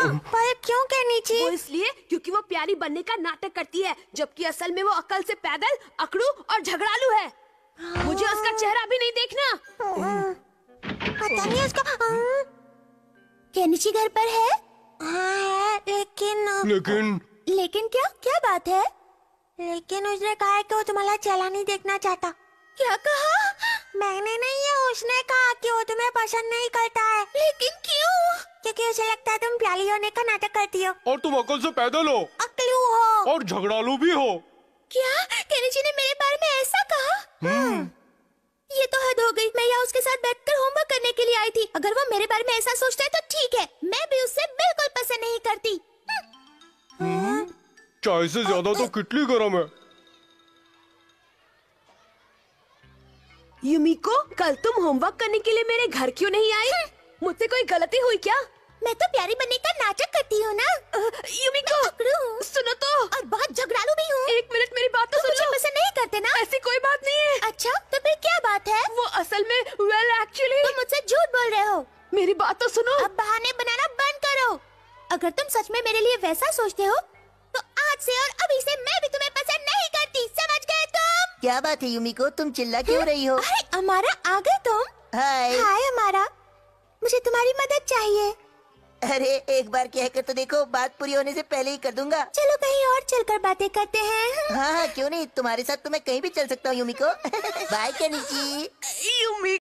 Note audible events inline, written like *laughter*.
हाँ, पर क्यों कहनी चाहिए वो इसलिए क्योंकि वो प्यारी बनने का नाटक करती है जबकि असल में वो अकल से पैदल अकड़ू और झगड़ालू है मुझे उसका चेहरा भी नहीं देखना हाँ, पता नहीं उसका हाँ। कैनिची घर पर है हाँ है लेकिन लेकिन लेकिन क्या क्या बात है लेकिन उसने कहा है कि वो तुम्हारा चेहरा नहीं देखना चाहता क्या कहा मैंने नहीं है उसने कहा कि वो तुम्हें पसंद नहीं करता है लेकिन क्योंकि उसे लगता है तुम प्याली होने का नाटक करती हो और तुम अकल से पैदल हो अकलू हो और झगड़ालू भी हो क्या केनेजी ने मेरे बारे में ऐसा कहा हम्म। हाँ। ये तो हद हो गई मैं यहाँ उसके साथ बैठकर होमवर्क करने के लिए आई थी अगर वो मेरे बारे में ऐसा सोचता है तो ठीक है मैं भी उसे बिल्कुल पसंद नहीं करती हाँ। हम्म। हाँ। चाय से ज्यादा तो किटली गर्म है युमिको कल तुम होमवर्क करने के लिए मेरे घर क्यों नहीं आई मुझसे कोई गलती हुई क्या मैं तो प्यारी बनने का नाटक करती हूँ ना युमिको सुनो तो और बहुत झगड़ालू भी हूँ एक मिनट मेरी बात तो सुन लो पसंद नहीं करते ना ऐसी कोई बात नहीं है अच्छा तो फिर क्या बात है वो असल में वेल एक्चुअली तुम मुझसे झूठ बोल रहे हो मेरी बात तो सुनो अब बहाने बनाना बंद करो अगर तुम सच में मेरे लिए वैसा सोचते हो तो आज से और अभी से मैं भी तुम्हें पसंद नहीं करती समझ गए तुम क्या बात है युमिको तुम चिल्ला क्यों हाँ। रही हो अरे हमारा आ गए तुम हाय हाय हमारा मुझे तुम्हारी मदद चाहिए अरे एक बार कह कर तो देखो बात पूरी होने से पहले ही कर दूंगा चलो कहीं और चलकर बातें करते हैं हाँ, हाँ, हाँ क्यों नहीं तुम्हारे साथ तो मैं कहीं भी चल सकता हूँ युमी को बाय *laughs* कैनी जी युमी